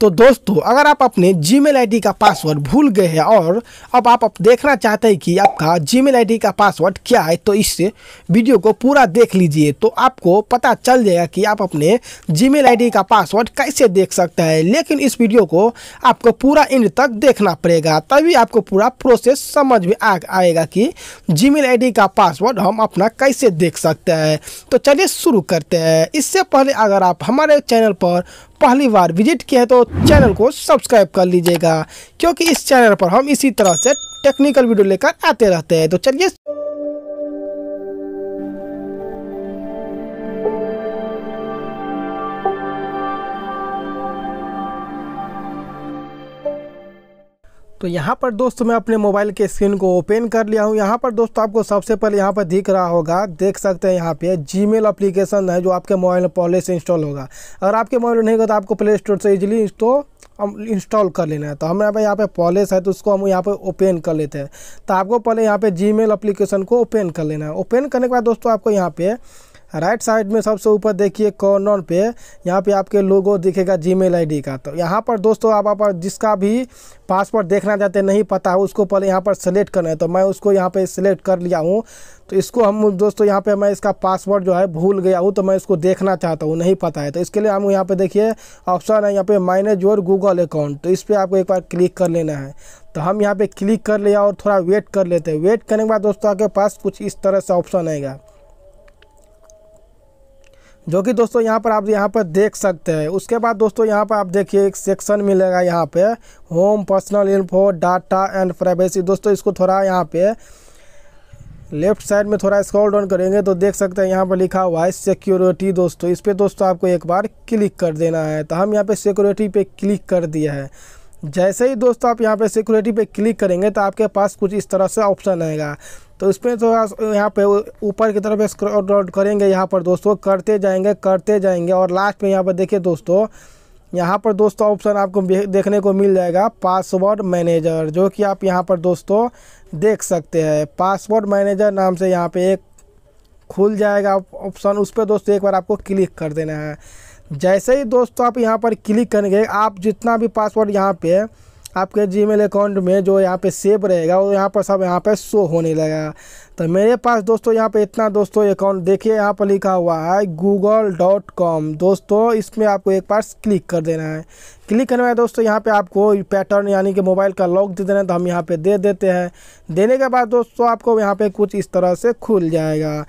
तो दोस्तों अगर आप अपने जीमेल आईडी का पासवर्ड भूल गए हैं और अब आप, आप देखना चाहते हैं कि आपका जीमेल आईडी का पासवर्ड क्या है तो इस वीडियो को पूरा देख लीजिए तो आपको पता चल जाएगा कि आप अपने जीमेल आईडी का पासवर्ड कैसे देख सकते हैं लेकिन इस वीडियो को आपको पूरा इंड तक देखना पड़ेगा तभी आपको पूरा प्रोसेस समझ में आ आएगा कि जी मेल का पासवर्ड हम अपना कैसे देख सकते हैं तो चलिए शुरू करते हैं इससे पहले अगर आप हमारे चैनल पर पहली बार विजिट किया है तो चैनल को सब्सक्राइब कर लीजिएगा क्योंकि इस चैनल पर हम इसी तरह से टेक्निकल वीडियो लेकर आते रहते हैं तो चलिए तो यहाँ पर दोस्त मैं अपने मोबाइल के स्क्रीन को ओपन कर लिया हूँ यहाँ पर दोस्तों आपको सबसे पहले यहाँ पर दिख रहा होगा देख सकते हैं यहाँ पे जीमेल एप्लीकेशन है जो आपके मोबाइल में पहले से इंस्टॉल होगा अगर आपके मोबाइल में नहीं होगा तो आपको प्ले स्टोर से इजीली इसको हम इंस्टॉल कर लेना है तो हमारे यहाँ यहाँ पे पॉलिस है तो उसको हम यहाँ पे ओपन कर लेते हैं तो आपको पहले यहाँ पे जीमेल एप्लीकेशन को ओपन कर लेना है ओपन करने के बाद दोस्तों आपको यहाँ पे राइट साइड में सबसे ऊपर देखिए कॉर्नर पे यहाँ पे आपके लोगो दिखेगा जीमेल आईडी का तो यहाँ पर दोस्तों आप आप जिसका भी पासवर्ड देखना चाहते नहीं पता है उसको पहले यहाँ पर सेलेक्ट करना है तो मैं उसको यहाँ पे सिलेक्ट कर लिया हूँ तो इसको हम दोस्तों यहाँ पे मैं इसका पासवर्ड जो है भूल गया हूँ तो मैं इसको देखना चाहता हूँ नहीं पता है तो इसके लिए हम यहाँ पर देखिए ऑप्शन है यहाँ पर माइनेज योर गूगल अकाउंट तो इस पर आपको एक बार क्लिक कर लेना है तो हम यहाँ पर क्लिक कर लिया और थोड़ा वेट कर लेते हैं वेट करने के बाद दोस्तों आपके पास कुछ इस तरह से ऑप्शन आएगा जो कि दोस्तों यहाँ पर आप यहाँ पर देख सकते हैं उसके बाद दोस्तों यहाँ पर आप देखिए एक सेक्शन मिलेगा यहाँ पे home personal info data and privacy दोस्तों इसको थोड़ा यहाँ पे लेफ्ट साइड में थोड़ा स्क्रॉल डाउन करेंगे तो देख सकते हैं यहाँ पर लिखा हुआ है सिक्योरिटी दोस्तों इस पर दोस्तों आपको एक बार क्लिक कर देना है तो हम यहाँ पर सिक्योरिटी पर क्लिक कर दिया है जैसे ही दोस्तों आप यहाँ पर सिक्योरिटी पर क्लिक करेंगे तो आपके पास कुछ इस तरह से ऑप्शन आएगा तो इसमें थोड़ा तो यहाँ पे ऊपर की तरफ स्क्रॉल करेंगे यहाँ पर दोस्तों करते जाएंगे करते जाएंगे और लास्ट में यहाँ पर देखिए दोस्तों यहाँ पर दोस्तों ऑप्शन आपको देखने को मिल जाएगा पासवर्ड मैनेजर जो कि आप यहाँ पर दोस्तों देख सकते हैं पासवर्ड मैनेजर नाम से यहाँ पर एक खुल जाएगा ऑप्शन उस पर दोस्तों एक बार आपको क्लिक कर देना है जैसे ही दोस्तों आप यहाँ पर क्लिक करेंगे आप जितना भी पासवर्ड यहाँ पर आपके जी अकाउंट में जो यहाँ पे सेव रहेगा वो यहाँ पर सब यहाँ पे शो होने लगा तो मेरे पास दोस्तों यहाँ पे इतना दोस्तों अकाउंट देखिए यहाँ पर लिखा हुआ है गूगल डॉट कॉम दोस्तों इसमें आपको एक बार क्लिक कर देना है क्लिक करना है दोस्तों यहाँ पे आपको पैटर्न यानी कि मोबाइल का लॉक दे देना है तो हम यहाँ पे दे देते हैं देने के बाद दोस्तों आपको यहाँ पे कुछ इस तरह से खुल जाएगा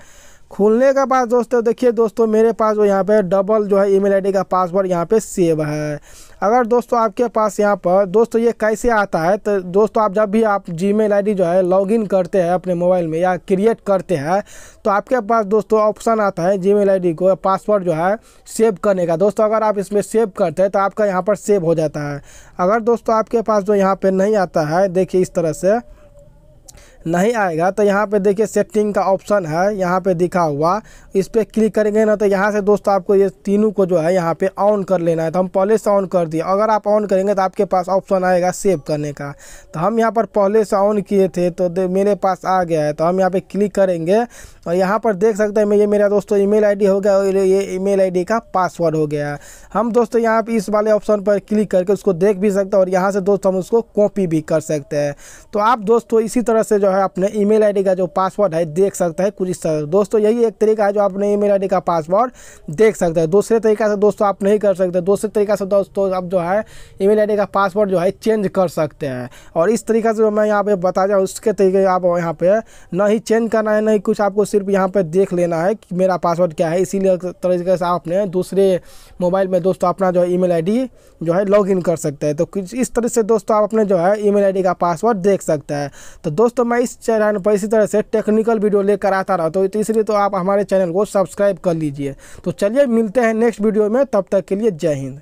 खोलने के बाद दोस्तों तो देखिए दोस्तों मेरे पास जो यहाँ पे डबल जो है ईमेल आईडी का पासवर्ड यहाँ पे सेव है अगर दोस्तों आपके पास यहाँ पर दोस्तों ये कैसे आता है तो दोस्तों आप जब भी आप जी मेल जो है लॉगिन करते हैं अपने मोबाइल में या क्रिएट करते हैं तो आपके पास दोस्तों ऑप्शन आता है जी मेल को पासवर्ड जो है सेव करने का दोस्तों अगर आप इसमें सेव करते हैं तो आपका यहाँ पर सेव हो जाता है अगर दोस्तों आपके पास जो यहाँ पर नहीं आता है देखिए इस तरह से नहीं आएगा तो यहाँ पे देखिए सेटिंग का ऑप्शन है यहाँ पे दिखा हुआ इस पर क्लिक करेंगे ना तो यहाँ से दोस्त आपको ये तीनों को जो है यहाँ पे ऑन कर लेना है तो हम पहले से ऑन कर दिए अगर आप ऑन करेंगे तो आपके पास ऑप्शन आएगा सेव करने का तो हम यहाँ पर पहले से ऑन किए थे तो मेरे पास आ गया है तो हम यहाँ पर क्लिक करेंगे और यहाँ पर देख सकते हैं ये मेरा दोस्तों ई मेल हो गया और ये ई मेल का पासवर्ड हो गया है हम दोस्तों यहाँ पर इस वाले ऑप्शन पर क्लिक करके उसको देख भी सकते हैं और यहाँ से दोस्त हम उसको कॉपी भी कर सकते हैं तो आप दोस्तों इसी तरह से जो है अपने ईमेल आईडी का जो पासवर्ड है देख सकते हैं कुछ इस तरह दोस्तों यही एक तरीका है जो अपने ईमेल आईडी का पासवर्ड देख सकते हैं दूसरे तरीका से दोस्तों आप नहीं कर सकते दूसरे तरीका से दोस्तों आप जो है ई मेल का पासवर्ड जो है चेंज कर सकते हैं और इस तरीका से जो मैं यहाँ पे बता जाऊँ उसके तरीके आप यहाँ पे ना ही चेंज करना है नहीं कुछ आपको सिर्फ यहाँ पे देख लेना है कि मेरा पासवर्ड क्या है इसीलिए तरीके से आपने दूसरे मोबाइल में दोस्तों अपना जो है ईमेल आईडी जो है लॉगिन कर सकते हैं तो कुछ इस तरह से दोस्तों आप अपने जो है ईमेल आईडी का पासवर्ड देख सकते हैं तो दोस्तों मैं इस चैनल पर इसी तरह से टेक्निकल वीडियो लेकर आता रहा तो इसलिए तो आप हमारे चैनल को सब्सक्राइब कर लीजिए तो चलिए मिलते हैं नेक्स्ट वीडियो में तब तक के लिए जय हिंद